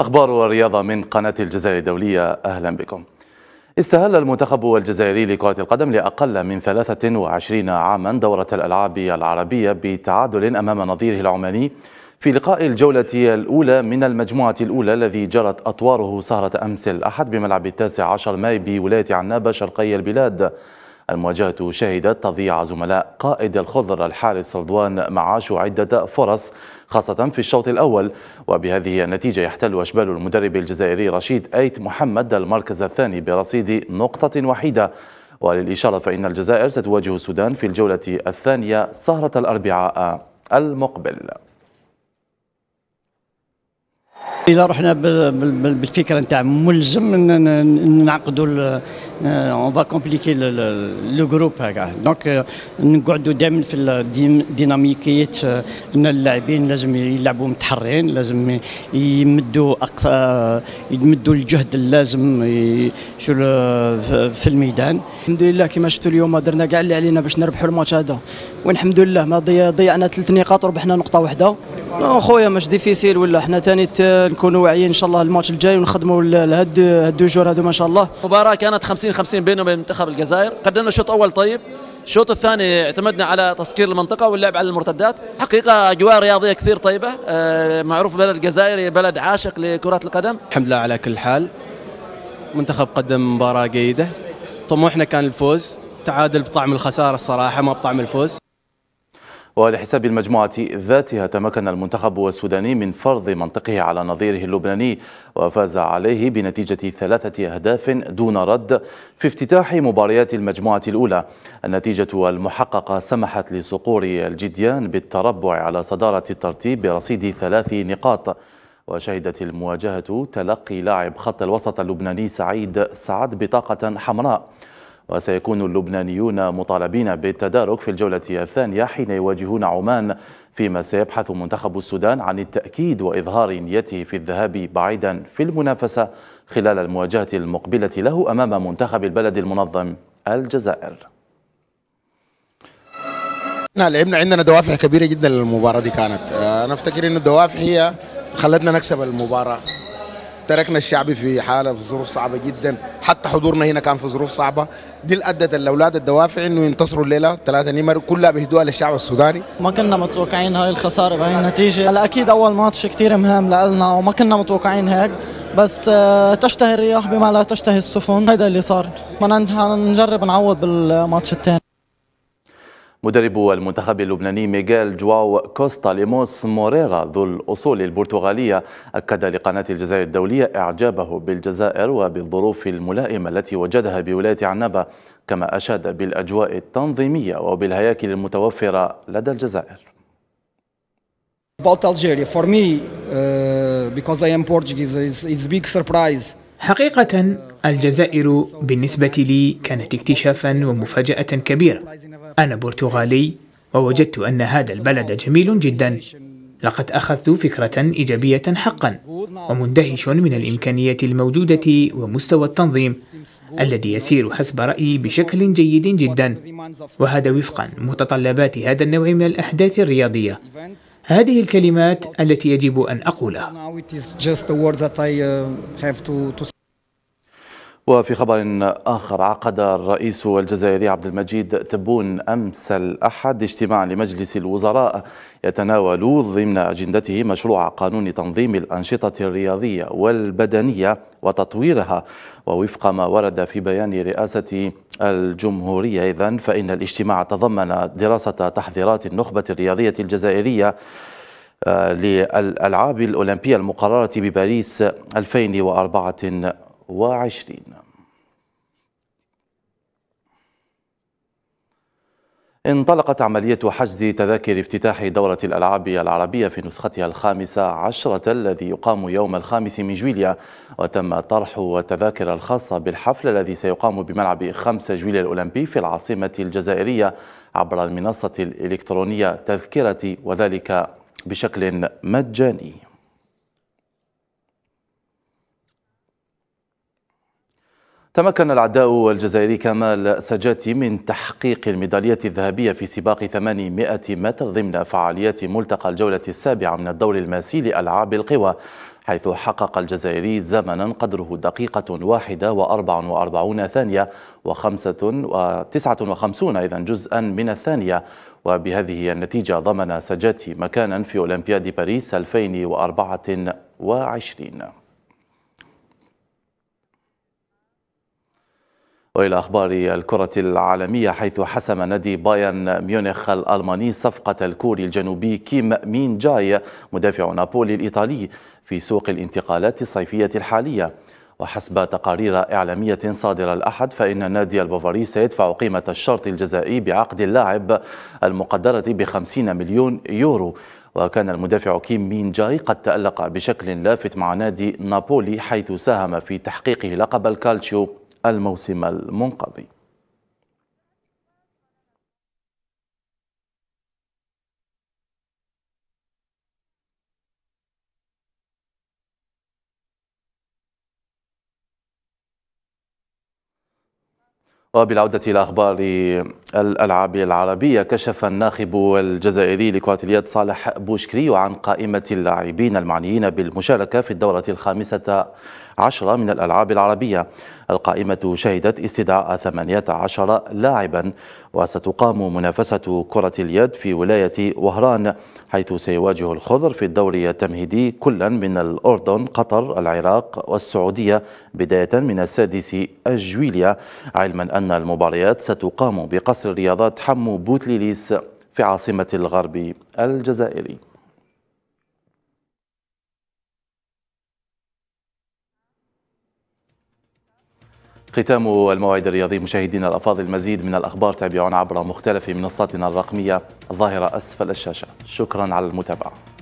أخبار الرياضة من قناة الجزائر الدولية أهلا بكم استهل المنتخب الجزائري لكرة القدم لأقل من 23 عاما دورة الألعاب العربية بتعادل أمام نظيره العماني في لقاء الجولة الأولى من المجموعة الأولى الذي جرت أطواره سهرة أمس الأحد بملعب التاسع عشر ماي بولاية عنابة شرقي البلاد المواجهة شهدت تضييع زملاء قائد الخضر الحارس رضوان معاش عدة فرص خاصة في الشوط الأول وبهذه النتيجة يحتل أشبال المدرب الجزائري رشيد أيت محمد المركز الثاني برصيد نقطة وحيدة وللإشارة فإن الجزائر ستواجه السودان في الجولة الثانية سهرة الأربعاء المقبل اذا رحنا بالفكره نتاع ملزم نعقدوا اون فا كومبليكي لو جروب هكا دونك آه، نقعدوا دائما في الديناميكيه آه، ان اللاعبين لازم يلعبوا متحرين لازم يمدوا أكثر آه، يمدوا الجهد اللازم في الميدان الحمد لله كما شفتوا اليوم درنا كاع اللي علينا باش نربحوا الماتش هذا والحمد لله ما ضيعنا ثلاث نقاط وربحنا نقطه واحده خويا مش ديفيسيل ولا حنا ثاني نكونوا واعيين ان شاء الله الماتش الجاي ونخدموا لهاد دو جور هادو ما شاء الله المباراه كانت 50 50 بينه وبين منتخب الجزائر قدمنا شوط اول طيب الشوط الثاني اعتمدنا على تسكير المنطقه واللعب على المرتدات حقيقه اجواء رياضيه كثير طيبه آه، معروف بلد الجزائر بلد عاشق لكره القدم الحمد لله على كل حال منتخب قدم مباراه جيده طموحنا كان الفوز تعادل بطعم الخساره الصراحه ما بطعم الفوز ولحساب المجموعة ذاتها تمكن المنتخب السوداني من فرض منطقه على نظيره اللبناني وفاز عليه بنتيجة ثلاثة أهداف دون رد في افتتاح مباريات المجموعة الأولى النتيجة المحققة سمحت لصقور الجديان بالتربع على صدارة الترتيب برصيد ثلاث نقاط وشهدت المواجهة تلقي لاعب خط الوسط اللبناني سعيد سعد بطاقة حمراء وسيكون اللبنانيون مطالبين بالتدارك في الجولة الثانية حين يواجهون عمان فيما سيبحث منتخب السودان عن التأكيد وإظهار نيته في الذهاب بعيدا في المنافسة خلال المواجهة المقبلة له أمام منتخب البلد المنظم الجزائر احنا نعم، لعبنا عندنا دوافع كبيره جدا للمباراه دي كانت آه، انا افتكر انه الدوافع هي خلتنا نكسب المباراه تركنا الشعبي في حاله في ظروف صعبه جدا حتى حضورنا هنا كان في ظروف صعبه دي اللي ادت الاولاد الدوافع انه ينتصروا الليله ثلاثه نمر كلها بهدوء للشعب السوداني ما كنا متوقعين هاي الخساره بهاي النتيجه هلا اكيد اول ماتش كثير مهم لنا وما كنا متوقعين هيك بس آه، تشتهي الرياح بما لا تشتهي السفن هذا اللي صار بدنا نجرب نعوض بالماتش الثاني مدرب المنتخب اللبناني ميغيل جواو كوستا ليموس موريرا ذو الأصول البرتغالية أكد لقناة الجزائر الدولية إعجابه بالجزائر وبالظروف الملائمة التي وجدها بولاية عنابة كما أشاد بالأجواء التنظيمية وبالهياكل المتوفرة لدى الجزائر About Algeria, for me, uh, because I am Portuguese, it's, it's big surprise. حقيقة الجزائر بالنسبة لي كانت اكتشافا ومفاجأة كبيرة أنا برتغالي ووجدت أن هذا البلد جميل جدا لقد أخذت فكرة إيجابية حقا ومندهش من الإمكانية الموجودة ومستوى التنظيم الذي يسير حسب رأيي بشكل جيد جدا وهذا وفقا متطلبات هذا النوع من الأحداث الرياضية هذه الكلمات التي يجب أن أقولها وفي خبر آخر عقد الرئيس الجزائري عبد المجيد تبون أمس الأحد اجتماعا لمجلس الوزراء يتناول ضمن أجندته مشروع قانون تنظيم الأنشطة الرياضية والبدنية وتطويرها ووفق ما ورد في بيان رئاسة الجمهورية إذن فإن الاجتماع تضمن دراسة تحذيرات النخبة الرياضية الجزائرية آه، للألعاب الأولمبية المقررة بباريس 2024 وعشرين انطلقت عملية حجز تذاكر افتتاح دورة الألعاب العربية في نسختها الخامسة عشرة الذي يقام يوم الخامس من جويليا وتم طرح التذاكر الخاصة بالحفل الذي سيقام بملعب 5 جويليا الأولمبي في العاصمة الجزائرية عبر المنصة الإلكترونية تذكرتي وذلك بشكل مجاني تمكن العداء الجزائري كمال سجاتي من تحقيق الميدالية الذهبية في سباق 800 متر ضمن فعاليات ملتقى الجولة السابعة من الدور الماسي لألعاب القوى حيث حقق الجزائري زمنا قدره دقيقة واحدة وأربع وأربعون ثانية وخمسة وتسعة وخمسون إذا جزءا من الثانية وبهذه النتيجة ضمن سجاتي مكانا في أولمبياد باريس 2024 وإلى أخبار الكرة العالمية حيث حسم نادي بايرن ميونخ الألماني صفقة الكوري الجنوبي كيم مين جاي مدافع نابولي الإيطالي في سوق الانتقالات الصيفية الحالية وحسب تقارير إعلامية صادرة الأحد فإن النادي البافاري سيدفع قيمة الشرط الجزائي بعقد اللاعب المقدرة بخمسين مليون يورو وكان المدافع كيم مين جاي قد تألق بشكل لافت مع نادي نابولي حيث ساهم في تحقيقه لقب الكالتشيو الموسم المنقضي وبالعودة إلى أخبار الألعاب العربية كشف الناخب الجزائري لكرة اليد صالح بوشكري عن قائمة اللاعبين المعنيين بالمشاركة في الدورة الخامسة عشرة من الألعاب العربية القائمة شهدت استدعاء 18 لاعبا وستقام منافسة كرة اليد في ولاية وهران حيث سيواجه الخضر في الدوري التمهيدي كلا من الأردن قطر العراق والسعودية بداية من السادس الجويليا علما أن المباريات ستقام بقصر رياضات حمو بوتليليس في عاصمة الغرب الجزائري ختام الموعد الرياضي مشاهدينا الافاضل المزيد من الاخبار تابعونا عبر مختلف منصاتنا الرقميه الظاهره اسفل الشاشه شكرا على المتابعه